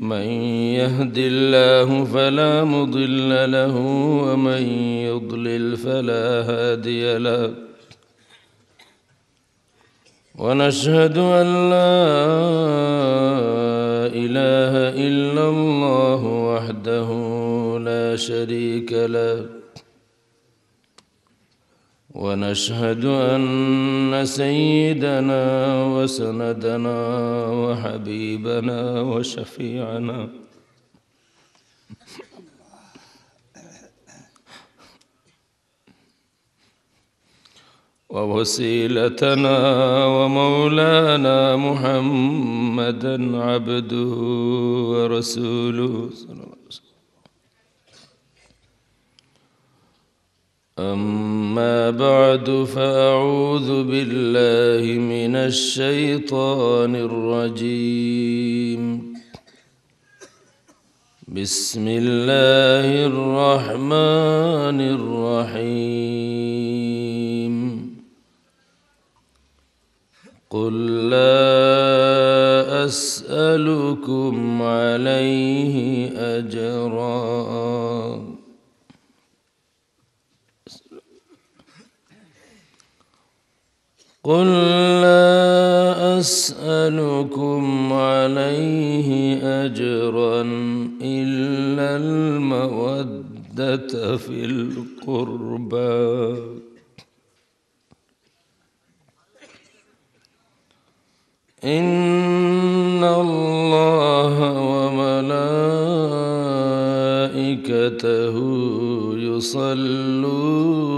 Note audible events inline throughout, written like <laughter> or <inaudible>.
من يهد الله فلا مضل له ومن يضلل فلا هادي له ونشهد ان لا اله الا الله وحده لا شريك له ونشهد أن سيدنا وسندنا وحبيبنا وشفيعنا ووسيلتنا ومولانا محمدا عبده ورسوله صلى الله عليه وسلم أما بعد فأعوذ بالله من الشيطان الرجيم بسم الله الرحمن الرحيم قل لا أسألكم عليه أجراً قل لا أسألكم عليه أجرا إلا المودة في القربى إن الله وملائكته يصلون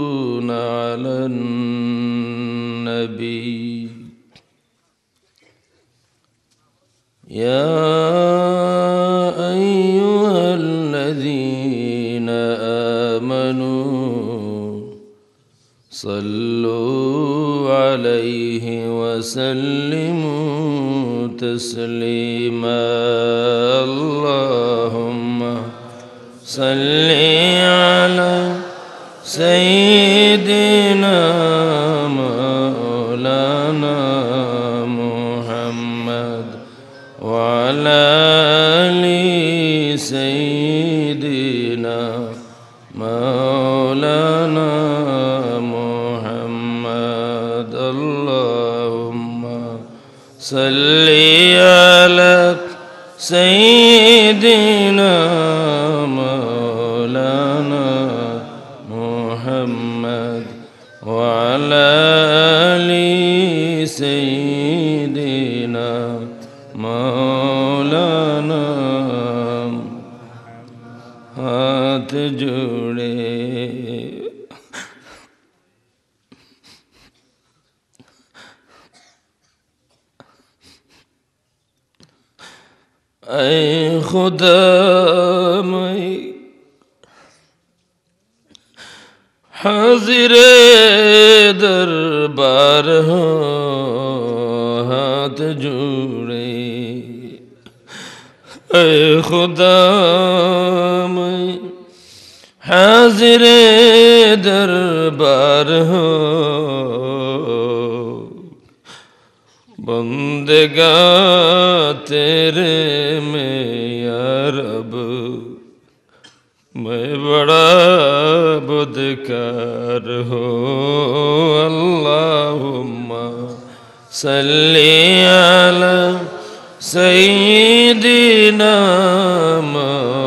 سیدنا مولانا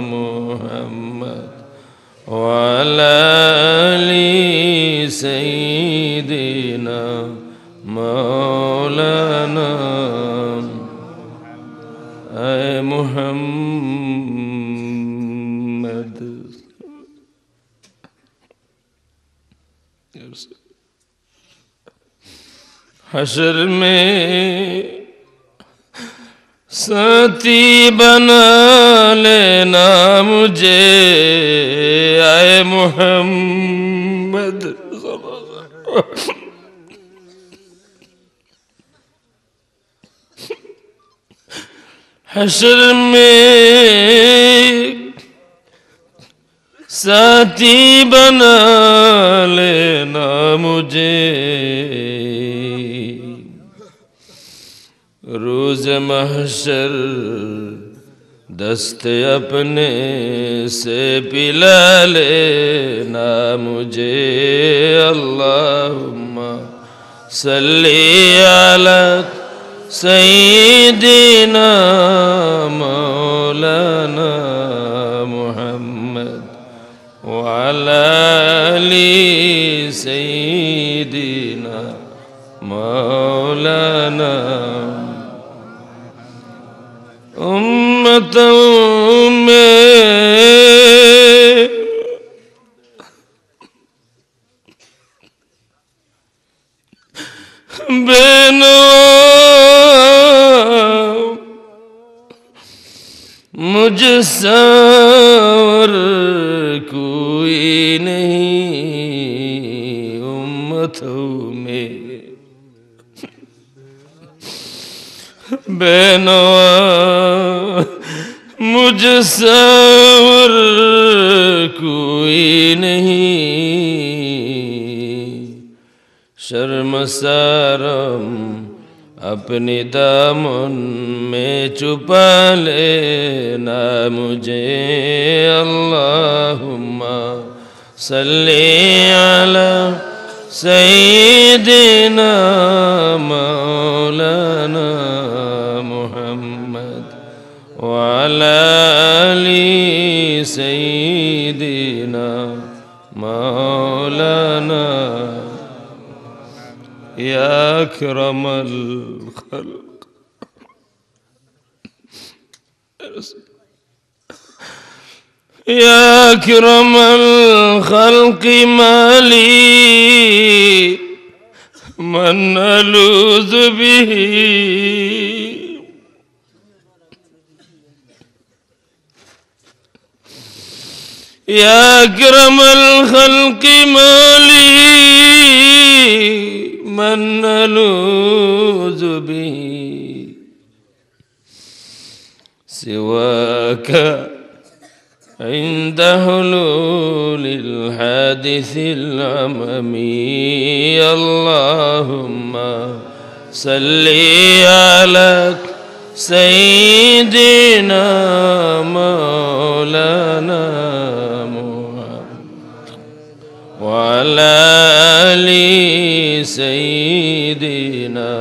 مولانا محمد محمد اے حشر میں ستی بنا لینا مجھے آئے محمد حشر میں ساتھی بنا لینا مجھے روز محشر دست اپنے سے پلا لینا مجھے اللہم صلی علی سیدنا مولانا محمد وعلى آل سيدنا مولانا میں بینو مجھ میںینجھ کوئی نہیں امتوں میں متو مجھ سور کوئی نہیں شرم سارم اپنی دامن میں چھپا لینا مجھے اللہم صلی علی سیدنا مولانا وعلى آل سيدنا مولانا يا أكرم الخلق يا أكرم الخلق مالي من ألوذ به يا أكرم الخلق ما لي من ألوذ به سواك عند حلول الحادث الأممي اللهم صل على سيدنا مولانا وعلى آل سيدنا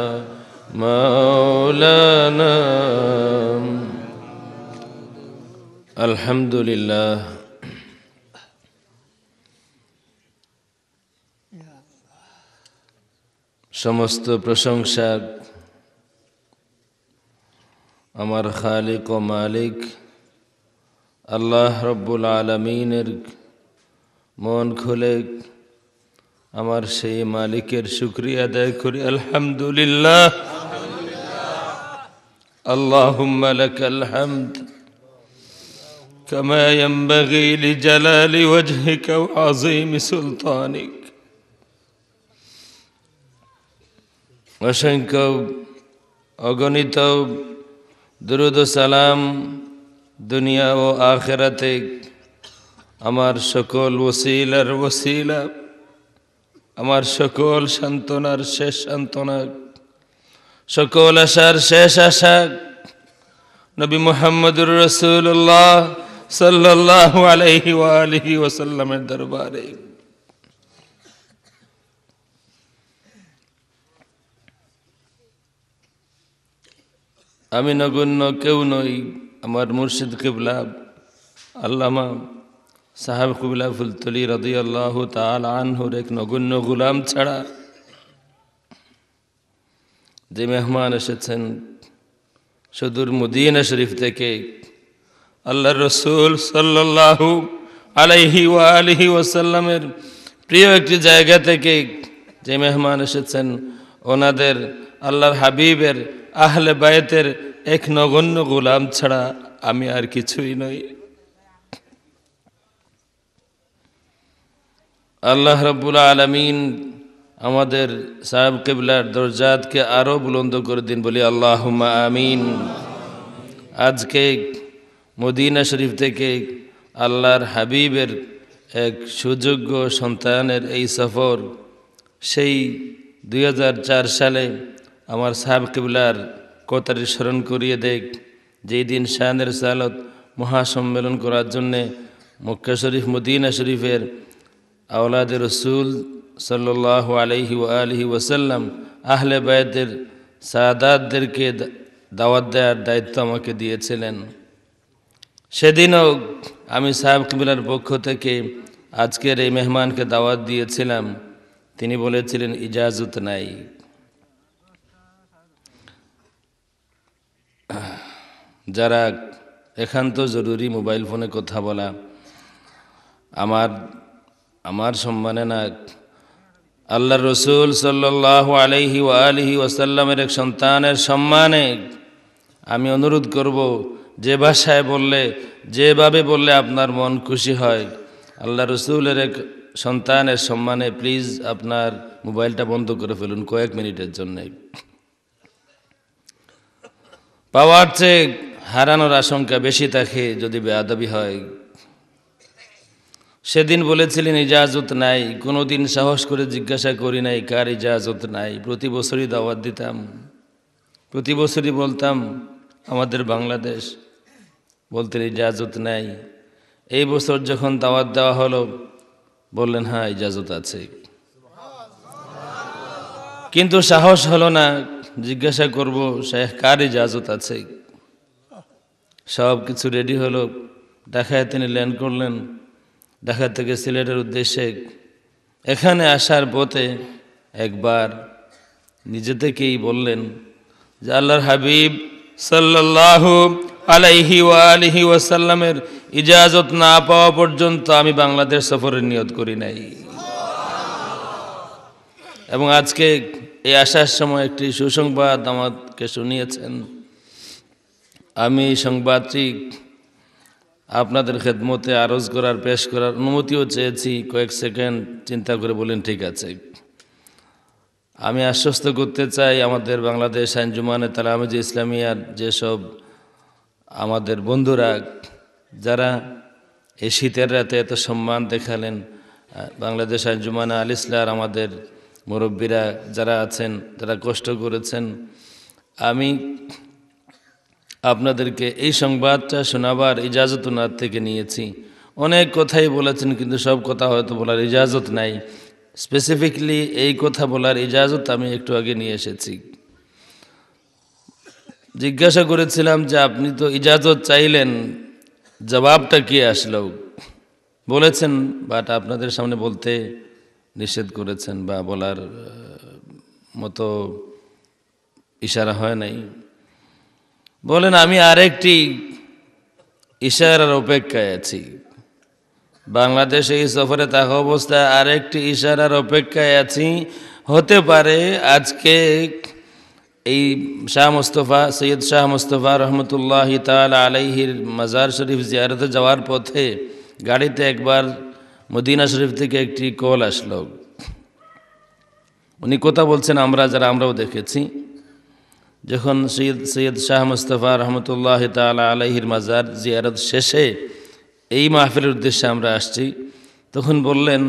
مولانا الحمد لله সমস্ত প্রশংসার আমার খালিক ও মালিক আল্লাহ রব্বুল আলমিনের মন খুলে আমার সেই মালিকের শুক্রিয়া আদায় করি আলহামদুলিল্লাহ اللهم لك الحمد كما ينبغي لجلال وجهك وعظيم سلطانك অসংখ্য অগণিত দুরুদ সালাম দুনিয়া ও আখেরাতে আমার সকল ওসিলার ওসিলা আমার সকল সান্ত্বনার শেষ সান্ত্বনা সকল আশার শেষ আশা নবী মোহাম্মদুর রসুল্লাহ সাল্লাহ আলহি আলহি ওসাল্লামের দরবারে আমি নগণ্য কেউ নই আমার মুর্শিদ কেবলা আল্লামা সাহাব কুবিলা ফুলতলি আল্লাহ তাল আনহুর এক নগণ্য গুলাম ছাড়া যে মেহমান এসেছেন সুদূর মদিনা শরীফ থেকে আল্লাহ রসুল সাল্লাহ আলাইহি ও আলহি ওসাল্লামের প্রিয় একটি জায়গা থেকে যে মেহমান এসেছেন ওনাদের আল্লাহর হাবিবের আহলে বায়েতের এক নগণ্য গুলাম ছাড়া আমি আর কিছুই নই আল্লাহ রব্বুল্লা আলমিন আমাদের সাহেব কেবলার দরজাতকে আরও বুলন্দ করে দিন বলি আল্লাহ আমিন আজকে মদিনা শরীফ থেকে আল্লাহর হাবিবের এক সুযোগ্য সন্তানের এই সফর সেই দুই সালে আমার সাহেব কেবলার কতারি স্মরণ করিয়ে দেখ যেই দিন শাহানের সালত মহাসম্মেলন করার জন্যে মক্কা শরীফ মদিনা শরীফের আওলাদ রসুল সাল্লাহ আলহি ও আলহি ওসাল্লাম আহলে বায়দের সাদাতদেরকে দাওয়াত দেওয়ার দায়িত্ব আমাকে দিয়েছিলেন সেদিনও আমি সাহেব কবিলার পক্ষ থেকে আজকের এই মেহমানকে দাওয়াত দিয়েছিলাম তিনি বলেছিলেন ইজাজত নাই যারা একান্ত জরুরি মোবাইল ফোনে কথা বলা আমার আমার সম্মানে না আল্লাহ রসুল সাল্লাহ আলহি আলহি ওয়াসাল্লামের এক সন্তানের সম্মানে আমি অনুরোধ করব যে ভাষায় বললে যেভাবে বললে আপনার মন খুশি হয় আল্লাহ রসুলের এক সন্তানের সম্মানে প্লিজ আপনার মোবাইলটা বন্ধ করে ফেলুন কয়েক মিনিটের জন্যে পাওয়ার চেয়ে হারানোর আশঙ্কা বেশি থাকে যদি বেআবি হয় সেদিন বলেছিলেন ইজাজত নাই কোনো দিন সাহস করে জিজ্ঞাসা করি নাই কার ইজাজত নাই প্রতি বছরই দাওয়াত দিতাম প্রতি বছরই বলতাম আমাদের বাংলাদেশ বলতেন ইজাজত নাই এই বছর যখন দাওয়াত দেওয়া হলো বললেন হ্যাঁ ইজাজত আছে কিন্তু সাহস হলো না জিজ্ঞাসা করব শেখ কার ইজাজত আছে সব কিছু রেডি হলো দেখায় তিনি ল্যান্ড করলেন ঢাকা থেকে সিলেটের উদ্দেশ্যে এখানে আসার পথে একবার নিজে থেকেই বললেন যে আল্লাহর হাবিব সাল্লাহু আলাইহি আলহি ওয়াসাল্লামের ইজাজত না পাওয়া পর্যন্ত আমি বাংলাদেশ সফরের নিয়ত করি নাই এবং আজকে এই আসার সময় একটি সুসংবাদ আমাকে শুনিয়েছেন আমি সংবাদটি আপনাদের খেদমতে আরজ করার পেশ করার অনুমতিও চেয়েছি কয়েক সেকেন্ড চিন্তা করে বলেন ঠিক আছে আমি আশ্বস্ত করতে চাই আমাদের বাংলাদেশ আঞ্জুমানে তালামিজ ইসলামিয়ার যেসব আমাদের বন্ধুরা যারা এই শীতের রাতে এত সম্মান দেখালেন বাংলাদেশ আঞ্জুমানা আল ইসলার আমাদের মুরব্বীরা যারা আছেন তারা কষ্ট করেছেন আমি আপনাদেরকে এই সংবাদটা শোনাবার ইজাজত ওনার থেকে নিয়েছি অনেক কথাই বলেছেন কিন্তু সব কথা হয়তো বলার ইজাজত নাই স্পেসিফিকলি এই কথা বলার ইজাজত আমি একটু আগে নিয়ে এসেছি জিজ্ঞাসা করেছিলাম যে আপনি তো ইজাজত চাইলেন জবাবটা কি আসলো বলেছেন বাট আপনাদের সামনে বলতে নিষেধ করেছেন বা বলার মতো ইশারা হয় নাই বলেন আমি আরেকটি ইশারার অপেক্ষায় আছি বাংলাদেশে এই সফরে থাকা অবস্থায় আরেকটি ইশারার অপেক্ষায় আছি হতে পারে আজকে এই শাহ মুস্তফা সৈয়দ শাহ মুস্তফা রহমতুল্লাহ তাল আলাইহির মাজার শরীফ জিয়ারতে যাওয়ার পথে গাড়িতে একবার মদিনা শরীফ থেকে একটি কল আসলো উনি কথা বলছেন আমরা যারা আমরাও দেখেছি যখন সৈয়দ সৈয়দ শাহ মুস্তফা রহমতুল্লাহ তালা আলহির মাজার জিয়ারত শেষে এই মাহফিলের উদ্দেশ্যে আমরা আসছি তখন বললেন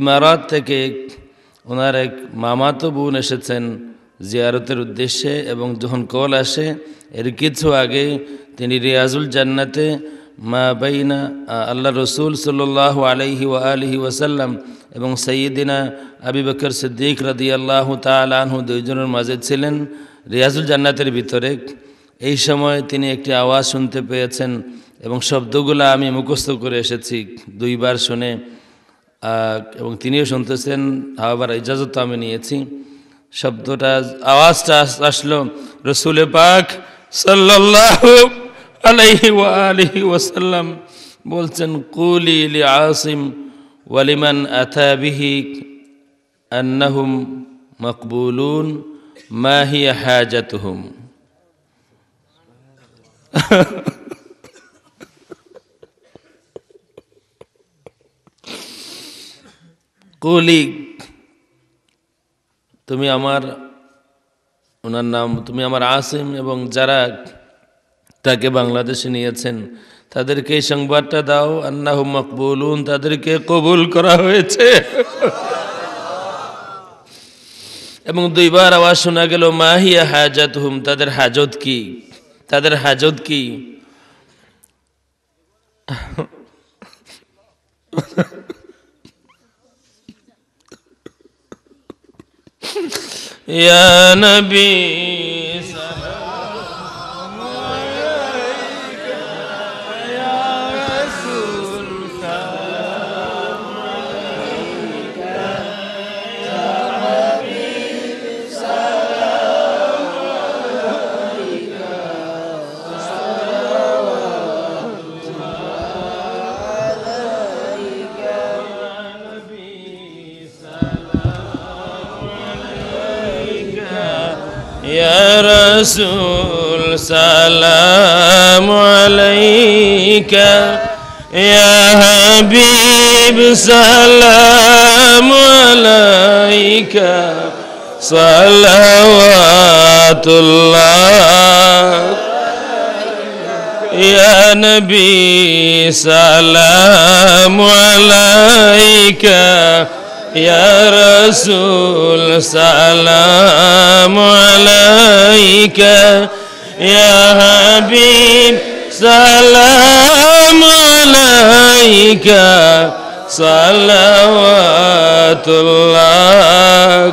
ইমারত থেকে ওনার এক মামাতো বোন এসেছেন জিয়ারতের উদ্দেশ্যে এবং যখন কল আসে এর কিছু আগে তিনি রিয়াজুল জান্নাতে মা বাইনা আল্লাহ রসুল সাল্লাহ আলহি ও আলহি ওয়াসাল্লাম এবং সঈদিনা আবিবকর সিদ্দিক রাদি আল্লাহ তালাহু দুইজনের মাঝে ছিলেন রিয়াজুল জান্নাতের ভিতরে এই সময় তিনি একটি আওয়াজ শুনতে পেয়েছেন এবং শব্দগুলো আমি মুখস্থ করে এসেছি দুইবার শুনে এবং তিনিও শুনতেছেন আবার ইজাজত আমি নিয়েছি শব্দটা আওয়াজটা আসলো রসুল পাক সাল্লাম আলাইহি ওয়াসাল্লাম বলছেন কুলি ইলি আসিম ওয়ালিমান আথাবিহিক আন্নাহুম মকবুলুন কলিগ তুমি আমার ওনার নাম তুমি আমার আসিম এবং যারা তাকে বাংলাদেশে নিয়েছেন তাদেরকে সংবাদটা দাও হুম মকবুলুন তাদেরকে কবুল করা হয়েছে এবং দুইবার আওয়াজ শোনা গেল মাহিয়া হাজাত হুম তাদের হাজত কি তাদের হাজত কি <laughs> ইয়া নবী رسول سلام عليك يا حبيب سلام عليك صلوات الله يا نبي سلام عليك يا رسول سلام عليك يا حبيب سلام عليك صلوات الله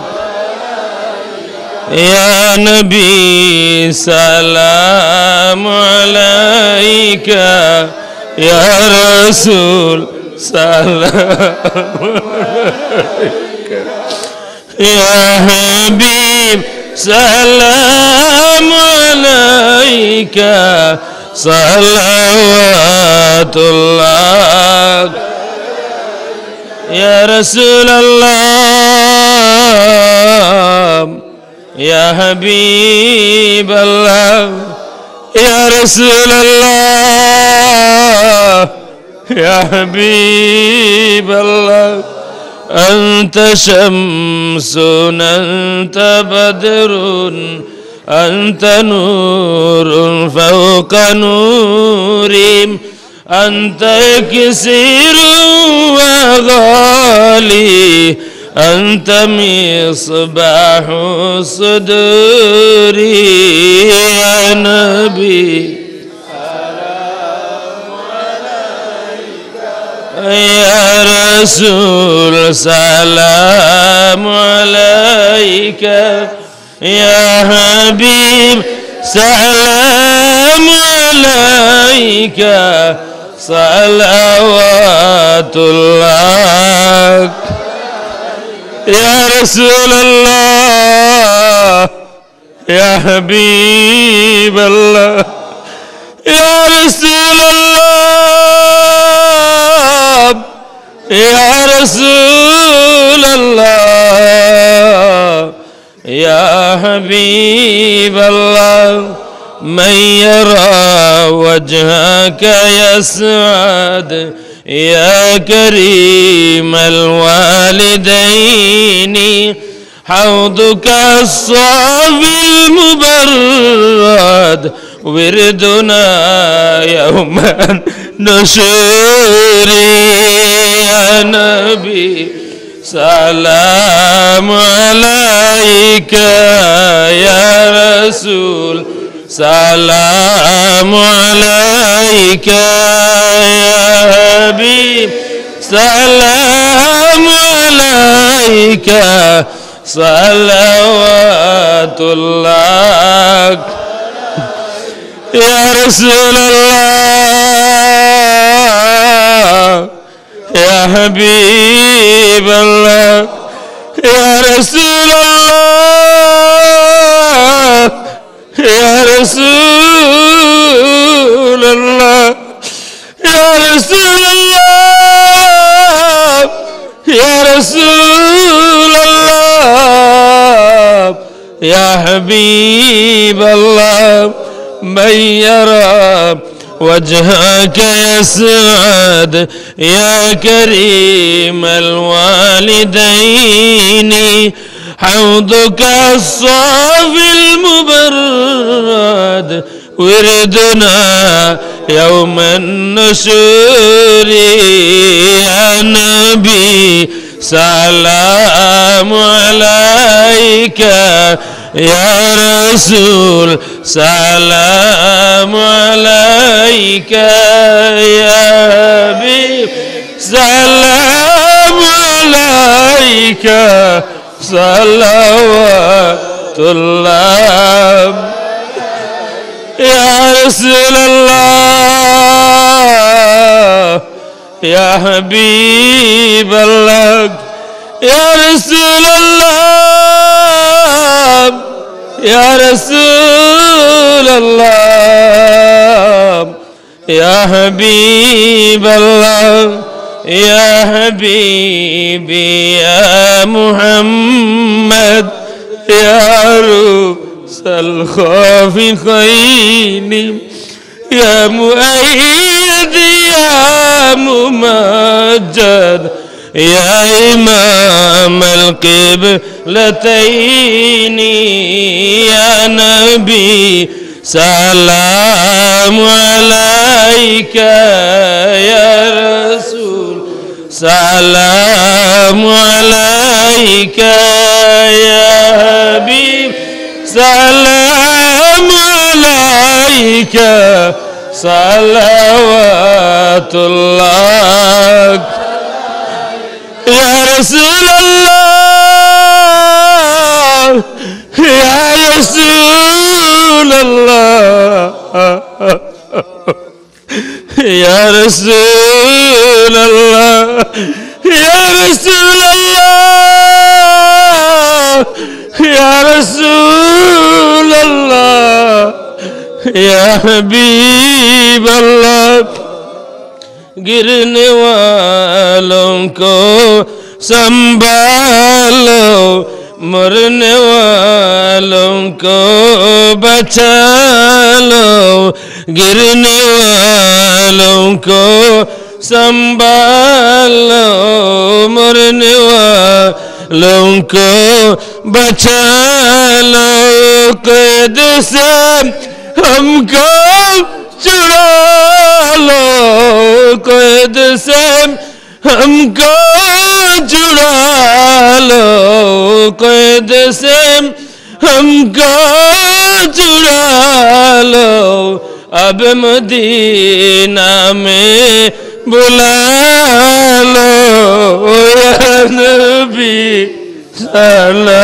يا نبي سلام عليك يا رسول سلام يا حبيب سلام عليك صلوات الله يا رسول الله يا حبيب الله يا رسول الله يا حبيب الله أنت شمس أنت بدر أنت نور فوق نور أنت كسير وغالي أنت مصباح صدري يا نبي يا رسول سلام عليك يا حبيب سلام عليك صلوات الله يا رسول الله يا حبيب الله يا رسول الله الباب يا رسول الله يا حبيب الله من يرى وجهك يسعد يا كريم الوالدين حوضك الصافي المبرد وردنا يوما النشور يا نبي سلام عليك يا رسول سلام عليك يا حبيب سلام عليك صلوات الله یا رسول اللہ یا حبیب اللہ یا رسول اللہ اللہ اللہ یا یا یا رسول رسول رسول اللہ یا حبیب اللہ من يرى وجهك يسعد يا كريم الوالدين حوضك الصافي المبرد وردنا يوم النشور يا نبي سلام عليك يا رسول سلام عليك يا بي سلام عليك صلوات الله يا رسول الله يا حبيب الله يا رسول الله يا رسول الله يا حبيب الله يا حبيبي يا محمد يا الخوف الخافقين يا مؤيد يا ممجد يا إمام القبلتين يا نبي سلام عليك يا رسول سلام عليك يا حبيب سلام عليك صلوات الله يا رسول الله يا رسول الله يا رسول الله يا رسول الله يا رسول الله يا حبيب الله گرنے والوں کو سنبھالو مرنے والوں کو بچا لو گرن لوگ کو سمبالو مورن ہوا لوگ قید سے ہم کو چڑو لو قید سے ہم کو لو قید سے ہم کو لو اب مدینہ میں بلا لو یا نبی سلام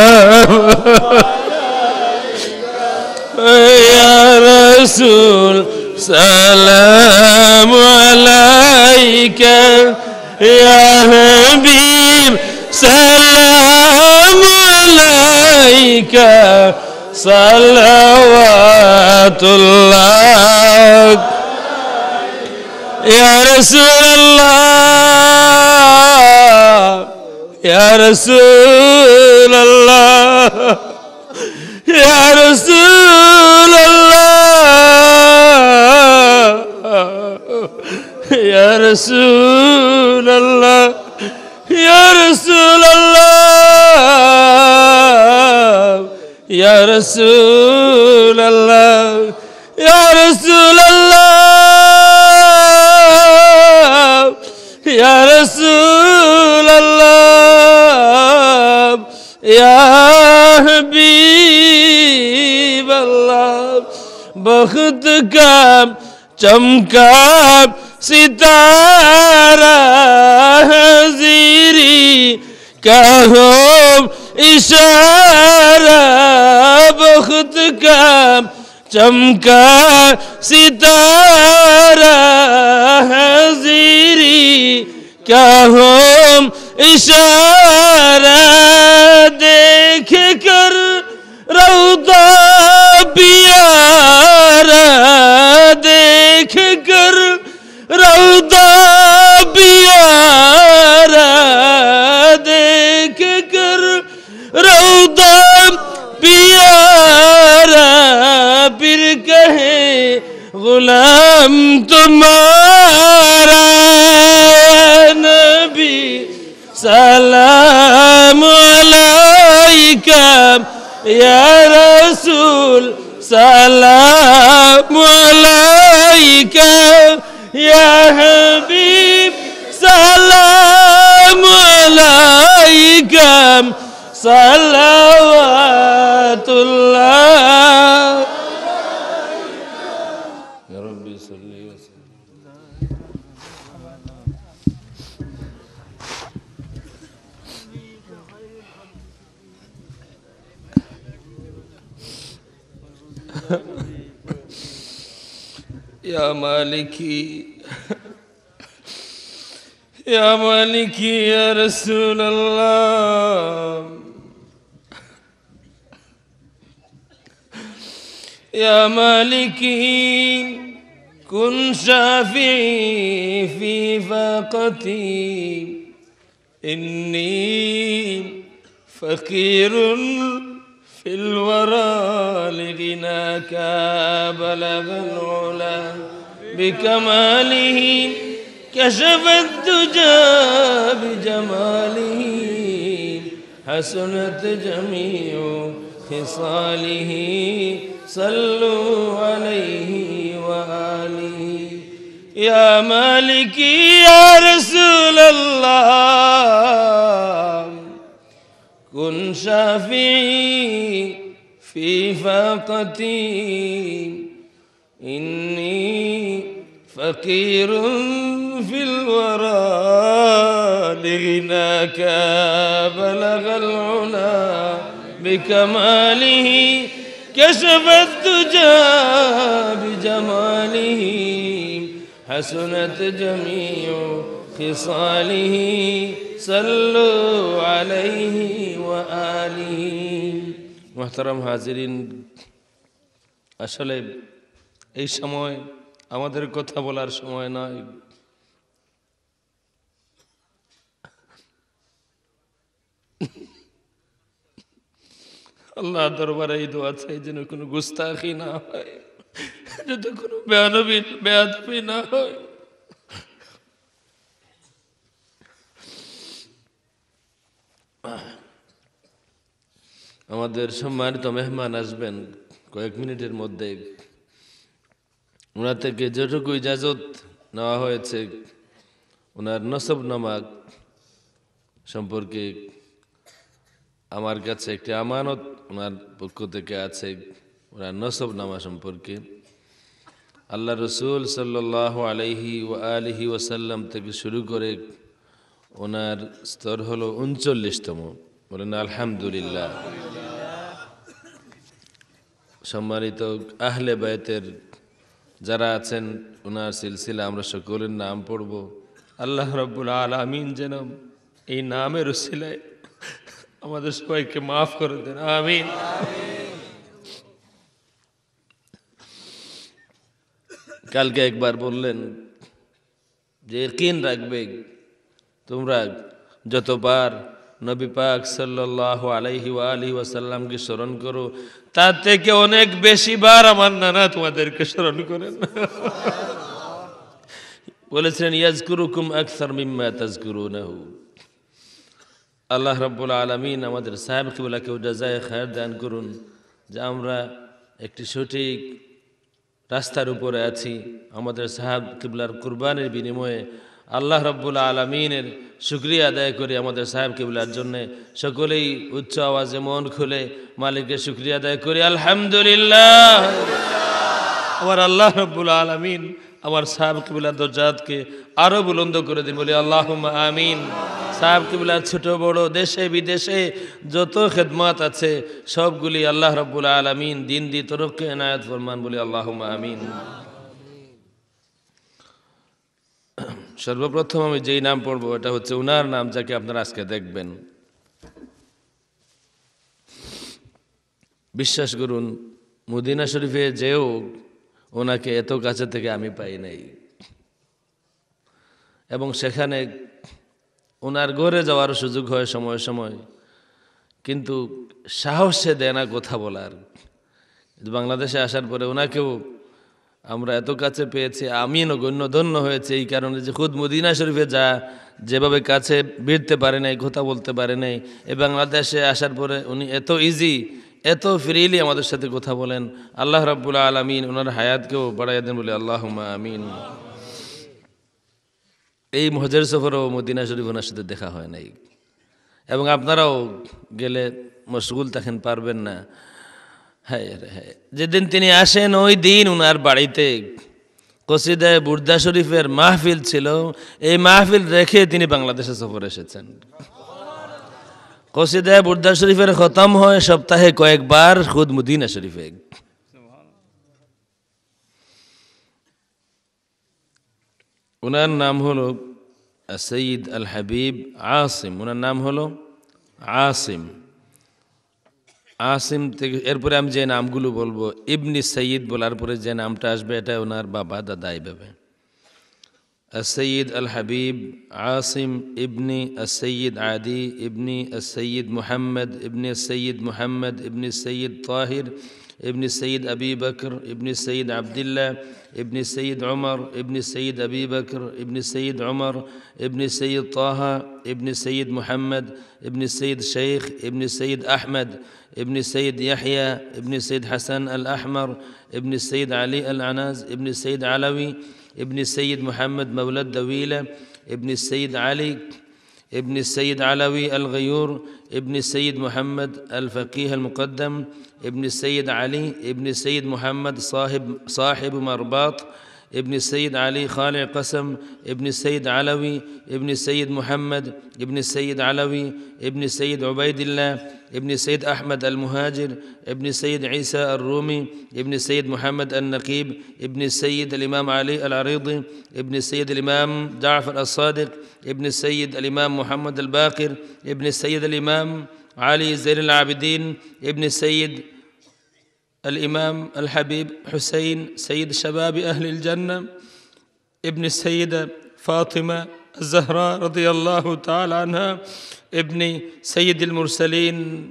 ری سلسل سلام عليك يا حبيب سلام عليك صلوات الله يا رسول الله يا رسول الله يا رسول الله يا رسول الله يا رسول الله يا رسول الله يا رسول الله يا رسول الله يا حبيب الله بخت چمکا ستارہ ستار کا بخت کا چمکا ستارہ حضیری کا اشارہ دیکھ کر روتا پیارہ دیکھ دیکھے کر رودا بیا دیکھے کر رودا بیا پھر کہے غلام تمہارا نبی سلام علیکم یا رسول سلام عليك يا حبيب سلام عليك صلوات الله يا مالكي يا مالكي يا رسول الله يا مالكي كن شافعي في فاقتي إني فقير في الورى لغناك بلغ العلا بكماله كشف الدجى بجماله حسنت جميع خصاله صلوا عليه وآله يا مالكي يا رسول الله كن شافعي في فاقتي إني فقير في الورى لغناك بلغ العلا بكماله كشف الدجى بجماله حسنت جميع خصاله صلوا عليه وآله محترم حاضرين আসলে এই সময় আমাদের কথা বলার সময় নাই আল্লাহ দরবারে এই দোয়া চাই যেন কোনো গুস্তাখি না হয় যদি কোনো বেয়াদবি বেয়াদবি না হয় আমাদের সম্মানিত মেহমান আসবেন কয়েক মিনিটের মধ্যে ওনার থেকে যেটুকু ইজাজত নেওয়া হয়েছে ওনার নসব নামাক সম্পর্কে আমার কাছে একটি আমানত ওনার পক্ষ থেকে আছে ওনার নসবনামা সম্পর্কে আল্লাহ রসুল সাল্লাহ আলহি ও আলহি ওসাল্লাম থেকে শুরু করে ওনার স্তর হলো উনচল্লিশতম বলেন আলহামদুলিল্লাহ সম্মানিত আহলে বায়তের যারা আছেন ওনার সিলসিলা আমরা সকলের নাম পড়ব আল্লাহ রব্বুল আমিন যেন এই নামের সিলাই আমাদের সবাইকে মাফ করে দেন আমিন কালকে একবার বললেন যে কিন রাখবে তোমরা যতবার নবী পাক সাল্লাহ আলাইহি আলি ওয়াসাল্লামকে স্মরণ করো তার থেকে অনেক বেশি বার আমার নানা তোমাদেরকে স্মরণ করেন বলেছিলেন ইয়াজকুরুকুম আকসার মিম্মা তাজকুরু নাহু আল্লাহ রব্বুল আলমিন আমাদের সাহেব কিবুল্লাকেও জাজায় খায়ের দান করুন যে আমরা একটি সঠিক রাস্তার উপরে আছি আমাদের সাহাব কিবলার কুরবানির বিনিময়ে আল্লাহ রব্বুল আলমিনের শুক্রিয়া আদায় করি আমাদের সাহেব কিবলার জন্য সকলেই উচ্চ আওয়াজে মন খুলে মালিককে শুক্রিয়া আদায় করি আলহামদুলিল্লাহ আবার আল্লাহ রব্বুল আলমিন আমার সাহেব কিবলার দরজাতকে আরও বুলন্দ করে দিন বলি আল্লাহ আমিন সাহেব কিবলা ছোট বড় দেশে বিদেশে যত খেদমাত আছে সবগুলি আল্লাহ রব্বুল আলমিন দিন দি তরফকে এনায়ত ফরমান বলি আল্লাহ আমিন সর্বপ্রথম আমি যেই নাম পড়বো এটা হচ্ছে উনার নাম যাকে আপনারা আজকে দেখবেন বিশ্বাস করুন মদিনা শরীফে যেও ওনাকে এত কাছে থেকে আমি পাই নাই এবং সেখানে ওনার ঘরে যাওয়ার সুযোগ হয় সময় সময় কিন্তু সাহসে দেয় না কথা বলার বাংলাদেশে আসার পরে ওনাকেও আমরা এত কাছে পেয়েছি আমি গণ্য ধন্য হয়েছে এই কারণে যে খুদ মদিনা শরীফে যা যেভাবে কাছে বিরতে পারে নাই কথা বলতে পারে নাই এ বাংলাদেশে আসার পরে উনি এত ইজি এত ফ্রিলি আমাদের সাথে কথা বলেন আল্লাহ রাবুল্লা আলমিন ওনার হায়াতকেও বাড়াইয়া দেন বলে আল্লাহ আমিন এই মহজের সফরও মদিনা শরীফ ওনার সাথে দেখা হয় নাই এবং আপনারাও গেলে মশগুল তখন পারবেন না যেদিন তিনি আসেন ওই দিন উনার বাড়িতে কসিদায় বুর্দা শরীফের মাহফিল ছিল এই মাহফিল রেখে তিনি বাংলাদেশে সফর এসেছেন কসিদায় বুর্দা শরীফের খতম হয় সপ্তাহে কয়েকবার খুদ মুদিনা শরীফে উনার নাম হলো সঈদ আল হাবিব আসিম উনার নাম হলো আসিম আসিম থেকে এরপরে আমি যে নামগুলো বলবো ইবনি সঈদ বলার পরে যে নামটা আসবে এটা ওনার বাবা দাদাই এইভাবে সঈদ আল হাবিব আসিম ইবনি সঈদ আদি ইবনি সঈদ মুহাম্মদ ইবনি সঈদ মুহাম্মদ ইবনি সঈদ তাহির ابن السيد أبي بكر ابن السيد عبد الله ابن السيد عمر ابن السيد أبي بكر ابن السيد عمر ابن السيد طه ابن السيد محمد ابن السيد شيخ ابن السيد أحمد ابن السيد يحيى ابن السيد حسن الأحمر ابن السيد علي العناز ابن السيد علوي ابن السيد محمد مولى الدويلة ابن السيد علي ابن السيد علوي الغيور ابن السيد محمد الفقيه المقدم ابن السيد علي ابن السيد محمد صاحب صاحب مرباط ابن السيد علي خالع قسم ابن السيد علوي ابن السيد محمد ابن السيد علوي ابن السيد عبيد الله ابن السيد أحمد المهاجر ابن السيد عيسى الرومي ابن السيد محمد النقيب ابن السيد الإمام علي العريضي ابن السيد الإمام جعفر الصادق ابن السيد الإمام محمد الباقر ابن السيد الإمام علي زين العابدين ابن السيد الإمام الحبيب حسين سيد شباب أهل الجنة ابن السيدة فاطمة الزهراء رضي الله تعالى عنها ابن سيد المرسلين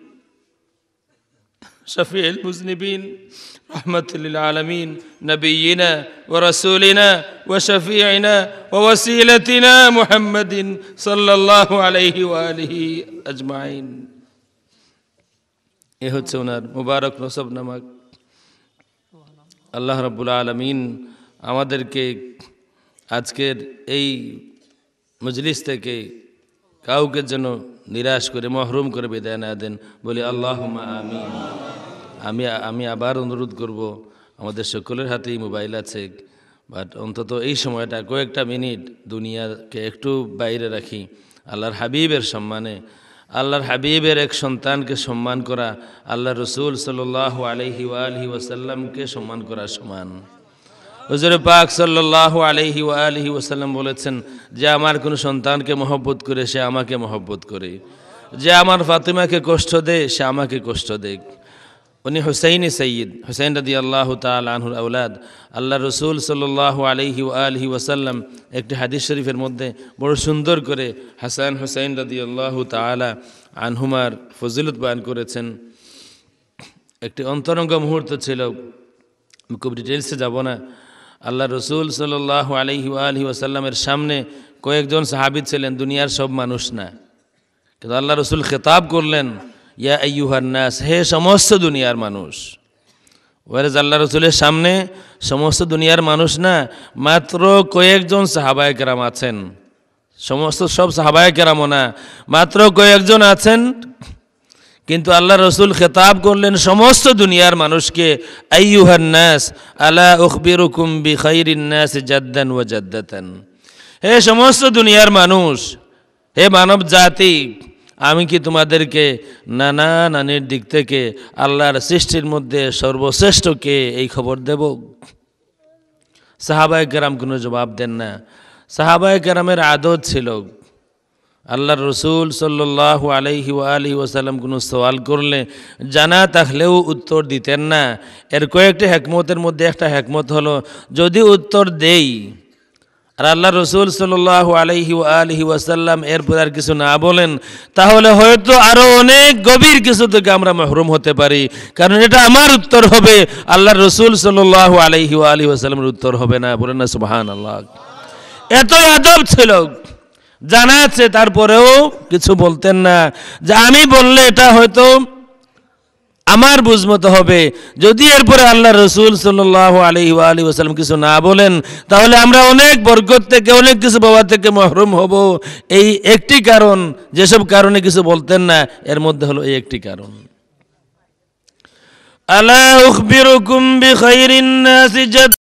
شفيع المذنبين رحمة للعالمين نبينا ورسولنا وشفيعنا ووسيلتنا محمد صلى الله عليه وآله أجمعين এ হচ্ছে ওনার মুবারক নসব নামাক আল্লাহ রব্বুল আলমিন আমাদেরকে আজকের এই মজলিস থেকে কাউকে যেন নিরাশ করে মহরুম করে বিদায় না দেন বলি আল্লাহ আমি আমি আমি আবার অনুরোধ করব আমাদের সকলের হাতেই মোবাইল আছে বাট অন্তত এই সময়টা কয়েকটা মিনিট দুনিয়াকে একটু বাইরে রাখি আল্লাহর হাবিবের সম্মানে আল্লাহর হাবিবের এক সন্তানকে সম্মান করা আল্লাহ রসুল সাল্লাহ আলহি আলহি ওয়াসাল্লামকে সম্মান করা সমান হজুর পাক সাল্লাহ আলহি আলহি ওসাল্লাম বলেছেন যে আমার কোনো সন্তানকে মহব্বত করে সে আমাকে মহব্বত করে যে আমার ফাতিমাকে কষ্ট দেয় সে আমাকে কষ্ট দেয় উনি হুসাইন সৈয়দ হুসাইন রদি আল্লাহ তালহুর আউলাদ আল্লাহ রসুল সাল্লাহ আলহি আলহি ওয়াসাল্লাম একটি হাদিস শরীফের মধ্যে বড় সুন্দর করে হাসান হুসাইন রদি আল্লাহ তালা আনহুমার ফজিলত বয়ান করেছেন একটি অন্তরঙ্গ মুহূর্ত ছিল খুব ডিটেলসে যাব না আল্লাহ রসুল সাল্লাহ আলহি আলহি ওসাল্লামের সামনে কয়েকজন সাহাবিদ ছিলেন দুনিয়ার সব মানুষ না কিন্তু আল্লাহ রসুল খেতাব করলেন ইয়া নাস হে সমস্ত দুনিয়ার মানুষ ওয়ারেজ আল্লাহ রসুলের সামনে সমস্ত দুনিয়ার মানুষ না মাত্র কয়েকজন সাহাবায় কেরাম আছেন সমস্ত সব সাহাবায় কেরামও না মাত্র কয়েকজন আছেন কিন্তু আল্লাহ রসুল খেতাব করলেন সমস্ত দুনিয়ার মানুষকে আইয়ুহার নাস আল্লাহ উখবির কুম্বি খৈরিন্নাস জাদ্দান ও জাদ্দাতান হে সমস্ত দুনিয়ার মানুষ হে মানব জাতি আমি কি তোমাদেরকে নানা নানির দিক থেকে আল্লাহর সৃষ্টির মধ্যে সর্বশ্রেষ্ঠকে এই খবর দেব সাহাবায় কেরাম কোনো জবাব দেন না সাহাবায় কেরামের আদত ছিল আল্লাহর রসুল সাল্লাহ আলহি আলি ওসাল্লাম কোনো সওয়াল করলে জানা তাহলেও উত্তর দিতেন না এর কয়েকটি হ্যাকমতের মধ্যে একটা হ্যাকমত হলো যদি উত্তর দেই আর আল্লাহ রসুল সাল্লাহ আলহি আলহি ওয়াসাল্লাম এরপর আর কিছু না বলেন তাহলে হয়তো আরও অনেক গভীর কিছু থেকে আমরা মহরুম হতে পারি কারণ এটা আমার উত্তর হবে আল্লাহ রসুল সাল্লাহ আলহি আলহি ওয়াসাল্লামের উত্তর হবে না বলেন না সুবাহান আল্লাহ এত আদব ছিল জানা আছে তারপরেও কিছু বলতেন না যে আমি বললে এটা হয়তো আমার বুঝমতো হবে যদি এরপরে আল্লাহ রসুল সাল্লাহ আলি আলী ওসালাম কিছু না বলেন তাহলে আমরা অনেক বরকত থেকে অনেক কিছু বাবা থেকে মহরুম হব এই একটি কারণ যেসব কারণে কিছু বলতেন না এর মধ্যে হলো এই একটি কারণ আল্লাহ উখবিরুকুম বিখাইরিন